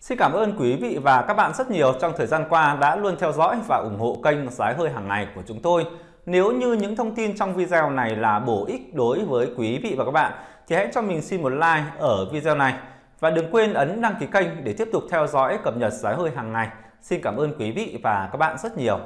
Xin cảm ơn quý vị và các bạn rất nhiều trong thời gian qua đã luôn theo dõi và ủng hộ kênh Giá hơi hàng ngày của chúng tôi. Nếu như những thông tin trong video này là bổ ích đối với quý vị và các bạn thì hãy cho mình xin một like ở video này và đừng quên ấn đăng ký kênh để tiếp tục theo dõi cập nhật giá hơi hàng ngày. Xin cảm ơn quý vị và các bạn rất nhiều.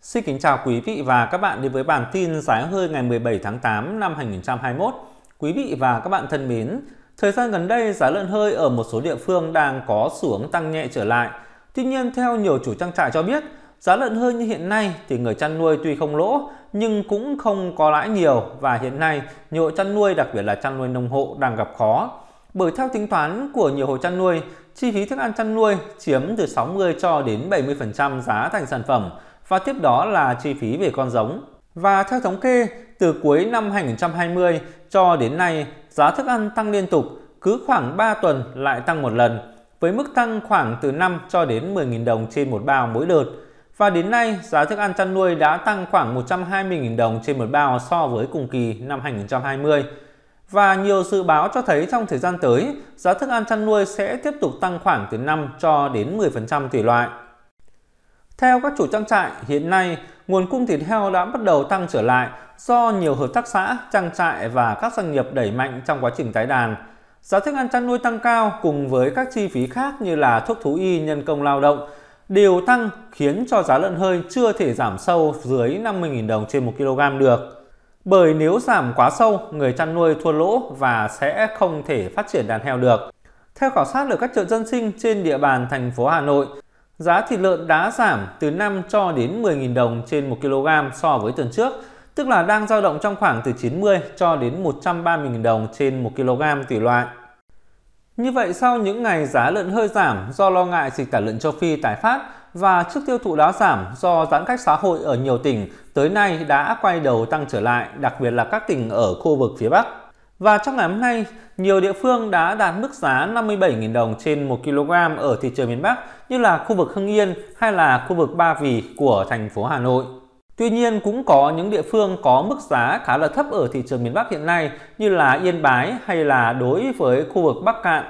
Xin kính chào quý vị và các bạn đến với bản tin giá hơi ngày 17 tháng 8 năm 2021. Quý vị và các bạn thân mến, Thời gian gần đây, giá lợn hơi ở một số địa phương đang có xu hướng tăng nhẹ trở lại. Tuy nhiên, theo nhiều chủ trang trại cho biết, giá lợn hơi như hiện nay thì người chăn nuôi tuy không lỗ nhưng cũng không có lãi nhiều và hiện nay nhiều hộ chăn nuôi đặc biệt là chăn nuôi nông hộ đang gặp khó. Bởi theo tính toán của nhiều hộ chăn nuôi, chi phí thức ăn chăn nuôi chiếm từ 60 cho đến 70% giá thành sản phẩm và tiếp đó là chi phí về con giống. Và theo thống kê, từ cuối năm 2020 cho đến nay, giá thức ăn tăng liên tục, cứ khoảng 3 tuần lại tăng một lần, với mức tăng khoảng từ 5 cho đến 10.000 đồng trên một bao mỗi đợt. Và đến nay, giá thức ăn chăn nuôi đã tăng khoảng 120.000 đồng trên một bao so với cùng kỳ năm 2020. Và nhiều dự báo cho thấy trong thời gian tới, giá thức ăn chăn nuôi sẽ tiếp tục tăng khoảng từ 5 cho đến 10% tùy loại. Theo các chủ trang trại, hiện nay, nguồn cung thịt heo đã bắt đầu tăng trở lại do nhiều hợp tác xã, trang trại và các doanh nghiệp đẩy mạnh trong quá trình tái đàn. Giá thức ăn chăn nuôi tăng cao cùng với các chi phí khác như là thuốc thú y, nhân công lao động đều tăng khiến cho giá lợn hơi chưa thể giảm sâu dưới 50.000 đồng trên 1 kg được. Bởi nếu giảm quá sâu, người chăn nuôi thua lỗ và sẽ không thể phát triển đàn heo được. Theo khảo sát ở các chợ dân sinh trên địa bàn thành phố Hà Nội, giá thịt lợn đã giảm từ 5 cho đến 10.000 đồng trên 1 kg so với tuần trước – tức là đang dao động trong khoảng từ 90 cho đến 130.000 đồng trên 1 kg tùy loại. Như vậy sau những ngày giá lợn hơi giảm do lo ngại dịch tả lợn châu Phi tái phát và trước tiêu thụ đá giảm do giãn cách xã hội ở nhiều tỉnh tới nay đã quay đầu tăng trở lại, đặc biệt là các tỉnh ở khu vực phía Bắc. Và trong ngày hôm nay, nhiều địa phương đã đạt mức giá 57.000 đồng trên 1 kg ở thị trường miền Bắc như là khu vực Hưng Yên hay là khu vực Ba Vì của thành phố Hà Nội. Tuy nhiên cũng có những địa phương có mức giá khá là thấp ở thị trường miền Bắc hiện nay như là Yên Bái hay là đối với khu vực Bắc Cạn.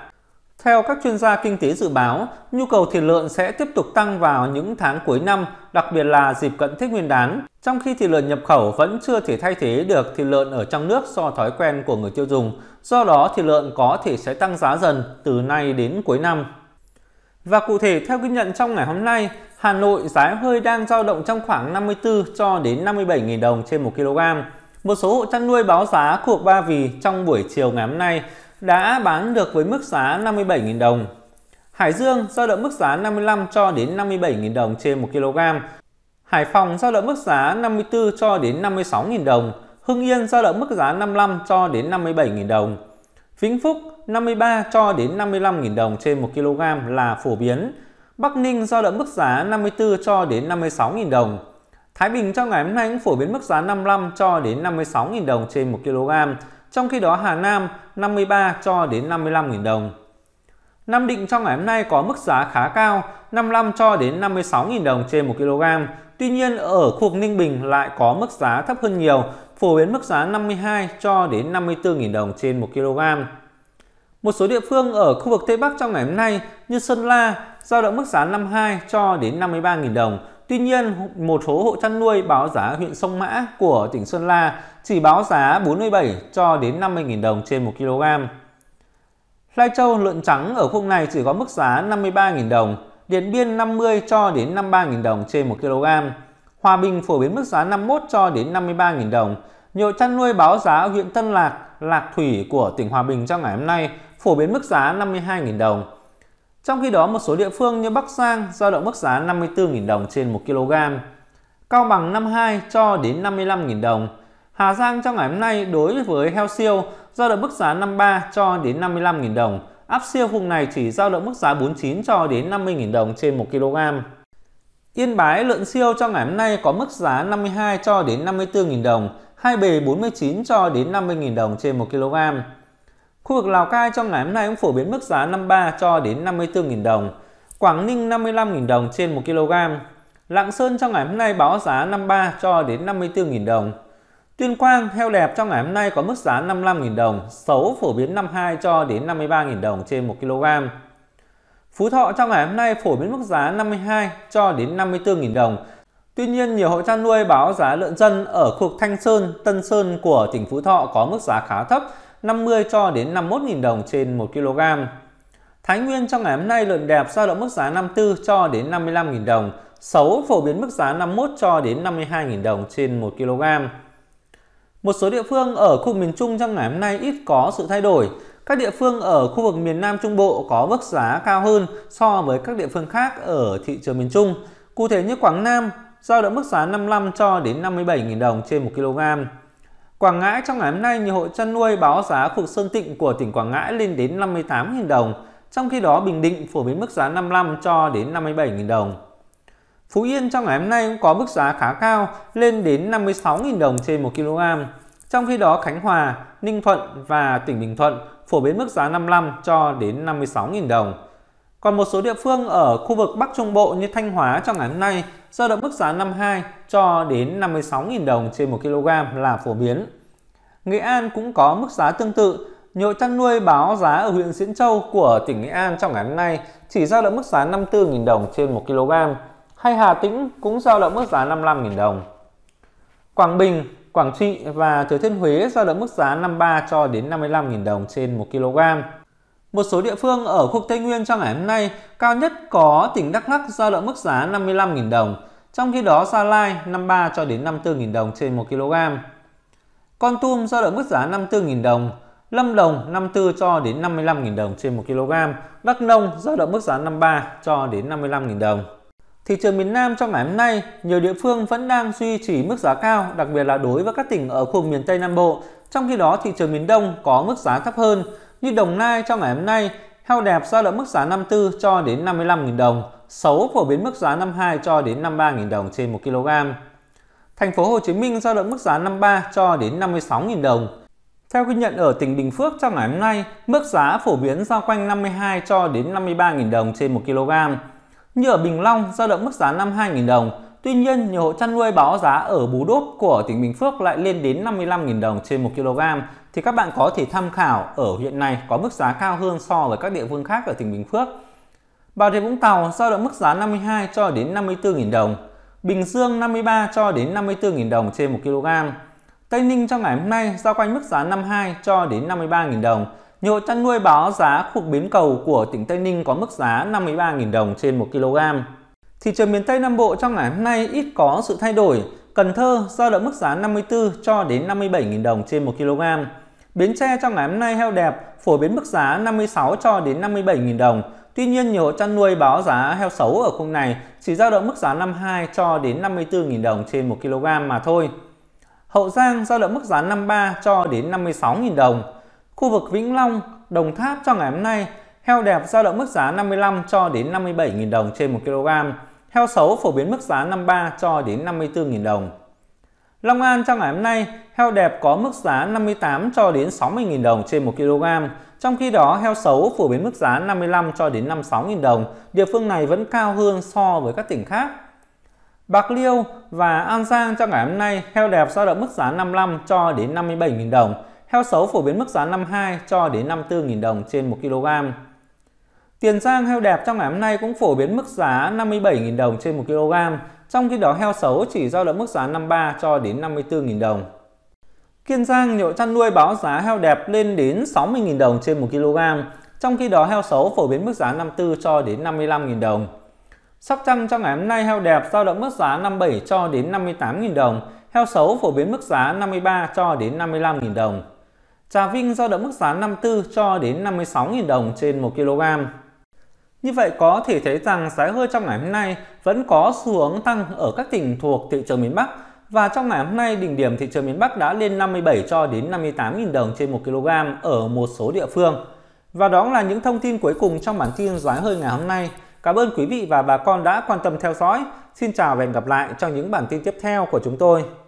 Theo các chuyên gia kinh tế dự báo, nhu cầu thịt lợn sẽ tiếp tục tăng vào những tháng cuối năm, đặc biệt là dịp cận Tết Nguyên đán, trong khi thịt lợn nhập khẩu vẫn chưa thể thay thế được thịt lợn ở trong nước do thói quen của người tiêu dùng. Do đó, thịt lợn có thể sẽ tăng giá dần từ nay đến cuối năm. Và cụ thể theo ghi nhận trong ngày hôm nay, Hà Nội giá hơi đang dao động trong khoảng 54 cho đến 57.000 đồng trên 1 kg. Một số hộ chăn nuôi báo giá cuộc ba vì trong buổi chiều ngày hôm nay đã bán được với mức giá 57.000 đồng. Hải Dương dao động mức giá 55 cho đến 57.000 đồng trên 1 kg. Hải Phòng dao động mức giá 54 cho đến 56.000 đồng. Hưng Yên dao động mức giá 55 cho đến 57.000 đồng. Vĩnh Phúc 53 cho đến 55.000 đồng trên 1 kg là phổ biến. Bắc Ninh giao động mức giá 54 cho đến 56.000 đồng. Thái Bình trong ngày hôm nay cũng phổ biến mức giá 55 cho đến 56.000 đồng trên 1 kg, trong khi đó Hà Nam 53 cho đến 55.000 đồng. Nam Định trong ngày hôm nay có mức giá khá cao, 55 cho đến 56.000 đồng trên 1 kg. Tuy nhiên ở khu vực Ninh Bình lại có mức giá thấp hơn nhiều, phổ biến mức giá 52 cho đến 54.000 đồng trên 1 kg. Một số địa phương ở khu vực Tây Bắc trong ngày hôm nay như Sơn La giao động mức giá 52 cho đến 53.000 đồng. Tuy nhiên, một số hộ chăn nuôi báo giá huyện Sông Mã của tỉnh Sơn La chỉ báo giá 47 cho đến 50.000 đồng trên 1 kg. Lai Châu lợn trắng ở khu vực này chỉ có mức giá 53.000 đồng, Điện Biên 50 cho đến 53.000 đồng trên 1 kg. Hòa Bình phổ biến mức giá 51 cho đến 53.000 đồng. Nhiều chăn nuôi báo giá ở huyện Tân Lạc, Lạc Thủy của tỉnh Hòa Bình trong ngày hôm nay phổ biến mức giá 52.000 đồng. Trong khi đó một số địa phương như Bắc Giang giao động mức giá 54.000 đồng trên 1 kg, Cao Bằng 52 cho đến 55.000 đồng. Hà Giang trong ngày hôm nay đối với heo siêu giao động mức giá 53 cho đến 55.000 đồng. Áp siêu vùng này chỉ giao động mức giá 49 cho đến 50.000 đồng trên 1 kg. Yên Bái lợn siêu trong ngày hôm nay có mức giá 52 cho đến 54.000 đồng, hai bề 49 cho đến 50.000 đồng trên 1 kg. Khu vực Lào Cai trong ngày hôm nay cũng phổ biến mức giá 53 cho đến 54.000 đồng, Quảng Ninh 55.000 đồng trên 1 kg. Lạng Sơn trong ngày hôm nay báo giá 53 cho đến 54.000 đồng. Tuyên Quang, heo đẹp trong ngày hôm nay có mức giá 55.000 đồng, xấu phổ biến 52 cho đến 53.000 đồng trên 1 kg. Phú Thọ trong ngày hôm nay phổ biến mức giá 52 cho đến 54.000 đồng. Tuy nhiên, nhiều hộ chăn nuôi báo giá lợn dân ở khu vực Thanh Sơn, Tân Sơn của tỉnh Phú Thọ có mức giá khá thấp 50 cho đến 51.000 đồng trên 1 kg. Thái Nguyên trong ngày hôm nay lợn đẹp giao động mức giá 54 cho đến 55.000 đồng, xấu phổ biến mức giá 51 cho đến 52.000 đồng trên 1 kg. Một số địa phương ở khu miền Trung trong ngày hôm nay ít có sự thay đổi. Các địa phương ở khu vực miền Nam Trung Bộ có mức giá cao hơn so với các địa phương khác ở thị trường miền Trung. Cụ thể như Quảng Nam giao động mức giá 55 cho đến 57.000 đồng trên 1 kg. Quảng Ngãi trong ngày hôm nay, nhiều hộ chăn nuôi báo giá phục sơn tịnh của tỉnh Quảng Ngãi lên đến 58.000 đồng, trong khi đó Bình Định phổ biến mức giá 55 cho đến 57.000 đồng. Phú Yên trong ngày hôm nay cũng có mức giá khá cao lên đến 56.000 đồng trên 1 kg. Trong khi đó Khánh Hòa, Ninh Thuận và tỉnh Bình Thuận phổ biến mức giá 55 cho đến 56.000 đồng. Còn một số địa phương ở khu vực Bắc Trung Bộ như Thanh Hóa trong ngày hôm nay giao động mức giá 52 cho đến 56.000 đồng trên 1 kg là phổ biến. Nghệ An cũng có mức giá tương tự. Nhội chăn nuôi báo giá ở huyện Diễn Châu của tỉnh Nghệ An trong ngày hôm nay chỉ giao động mức giá 54.000 đồng trên 1 kg. Hay Hà Tĩnh cũng giao động mức giá 55.000 đồng. Quảng Bình, Quảng Trị và Thừa Thiên Huế giao động mức giá 53 cho đến 55.000 đồng trên 1 kg. Một số địa phương ở khu Tây Nguyên trong ngày hôm nay cao nhất có tỉnh Đắk Lắk giao động mức giá 55.000 đồng, trong khi đó Gia Lai 53 cho đến 54.000 đồng trên 1 kg. Con Tum giao động mức giá 54.000 đồng, Lâm Đồng 54 cho đến 55.000 đồng trên 1 kg, Đắk Nông giao động mức giá 53 cho đến 55.000 đồng. Thị trường miền Nam trong ngày hôm nay, nhiều địa phương vẫn đang duy trì mức giá cao, đặc biệt là đối với các tỉnh ở khu miền Tây Nam Bộ. Trong khi đó, thị trường miền Đông có mức giá thấp hơn. Như Đồng Nai trong ngày hôm nay, heo đẹp giao động mức giá 54 cho đến 55.000 đồng, xấu phổ biến mức giá 52 cho đến 53.000 đồng trên 1 kg. Thành phố Hồ Chí Minh giao động mức giá 53 cho đến 56.000 đồng. Theo ghi nhận ở tỉnh Bình Phước trong ngày hôm nay, mức giá phổ biến giao quanh 52 cho đến 53.000 đồng trên 1 kg. Như ở Bình Long giao động mức giá 52.000 đồng, tuy nhiên nhiều hộ chăn nuôi báo giá ở Bú Đốp của tỉnh Bình Phước lại lên đến 55.000 đồng trên 1 kg thì các bạn có thể tham khảo ở huyện này có mức giá cao hơn so với các địa phương khác ở tỉnh Bình Phước. Bà Rịa Vũng Tàu giao động mức giá 52 cho đến 54.000 đồng, Bình Dương 53 cho đến 54.000 đồng trên 1 kg. Tây Ninh trong ngày hôm nay giao quanh mức giá 52 cho đến 53.000 đồng. Nhiều chăn nuôi báo giá khu biến cầu của tỉnh Tây Ninh có mức giá 53.000 đồng trên 1 kg. Thị trường miền Tây Nam Bộ trong ngày hôm nay ít có sự thay đổi. Cần Thơ giao động mức giá 54 cho đến 57.000 đồng trên 1 kg. Bến Tre trong ngày hôm nay heo đẹp phổ biến mức giá 56 cho đến 57.000 đồng. Tuy nhiên nhiều hộ chăn nuôi báo giá heo xấu ở khu này chỉ dao động mức giá 52 cho đến 54.000 đồng trên 1 kg mà thôi. Hậu Giang dao động mức giá 53 cho đến 56.000 đồng. Khu vực Vĩnh Long, Đồng Tháp trong ngày hôm nay, heo đẹp dao động mức giá 55 cho đến 57.000 đồng trên 1 kg. Heo xấu phổ biến mức giá 53 cho đến 54.000 đồng. Long An trong ngày hôm nay, heo đẹp có mức giá 58 cho đến 60.000 đồng trên 1 kg, trong khi đó heo xấu phổ biến mức giá 55 cho đến 56.000 đồng, địa phương này vẫn cao hơn so với các tỉnh khác. Bạc Liêu và An Giang trong ngày hôm nay, heo đẹp dao động mức giá 55 cho đến 57.000 đồng, heo xấu phổ biến mức giá 52 cho đến 54.000 đồng trên 1 kg. Tiền Giang heo đẹp trong ngày hôm nay cũng phổ biến mức giá 57.000 đồng trên 1 kg, trong khi đó heo xấu chỉ giao động mức giá 53 cho đến 54.000 đồng. Kiên Giang nhộn chăn nuôi báo giá heo đẹp lên đến 60.000 đồng trên 1 kg, trong khi đó heo xấu phổ biến mức giá 54 cho đến 55.000 đồng. Sóc Trăng trong ngày hôm nay heo đẹp giao động mức giá 57 cho đến 58.000 đồng, heo xấu phổ biến mức giá 53 cho đến 55.000 đồng. Trà Vinh giao động mức giá 54 cho đến 56.000 đồng trên 1 kg. Như vậy có thể thấy rằng giá hơi trong ngày hôm nay vẫn có xu hướng tăng ở các tỉnh thuộc thị trường miền Bắc và trong ngày hôm nay đỉnh điểm thị trường miền Bắc đã lên 57 cho đến 58.000 đồng trên 1 kg ở một số địa phương. Và đó là những thông tin cuối cùng trong bản tin giá hơi ngày hôm nay. Cảm ơn quý vị và bà con đã quan tâm theo dõi. Xin chào và hẹn gặp lại trong những bản tin tiếp theo của chúng tôi.